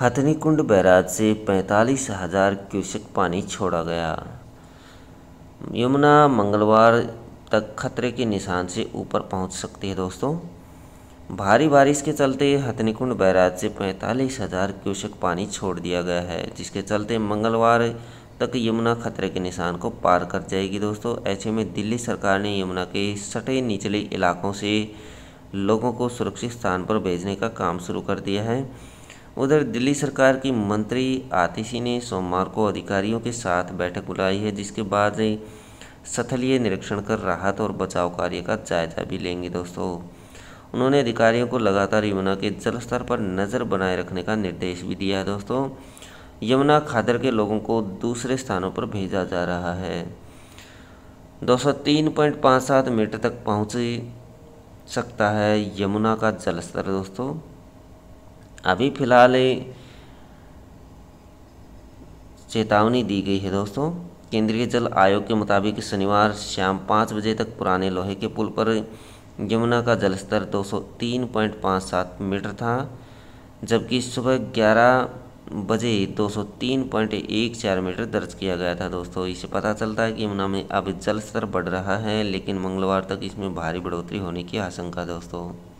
हथनी कुंड barrage से पैंतालीस हजार क्यूसेक पानी छोड़ा गया यमुना मंगलवार तक खतरे के निशान से ऊपर पहुंच सकती है दोस्तों भारी बारिश के चलते हथनीकुंड बैराज से पैंतालीस हज़ार क्यूसेक पानी छोड़ दिया गया है जिसके चलते मंगलवार तक यमुना खतरे के निशान को पार कर जाएगी दोस्तों ऐसे में दिल्ली सरकार ने यमुना के सटे निचले इलाकों से लोगों को सुरक्षित स्थान पर भेजने का काम शुरू कर दिया है उधर दिल्ली सरकार की मंत्री आतिशी ने सोमवार को अधिकारियों के साथ बैठक बुलाई है जिसके बाद स्थलीय निरीक्षण कर राहत और बचाव कार्य का जायजा भी लेंगे दोस्तों उन्होंने अधिकारियों को लगातार यमुना के जल स्तर पर नज़र बनाए रखने का निर्देश भी दिया है दोस्तों यमुना खादर के लोगों को दूसरे स्थानों पर भेजा जा रहा है दो मीटर तक पहुँच सकता है यमुना का जलस्तर दोस्तों अभी फ़िलहाल चेतावनी दी गई है दोस्तों केंद्रीय जल आयोग के मुताबिक शनिवार शाम पाँच बजे तक पुराने लोहे के पुल पर यमुना का जलस्तर 203.57 मीटर था जबकि सुबह 11 बजे 203.14 मीटर दर्ज किया गया था दोस्तों इससे पता चलता है कि यमुना में अब जलस्तर बढ़ रहा है लेकिन मंगलवार तक इसमें भारी बढ़ोतरी होने की आशंका दोस्तों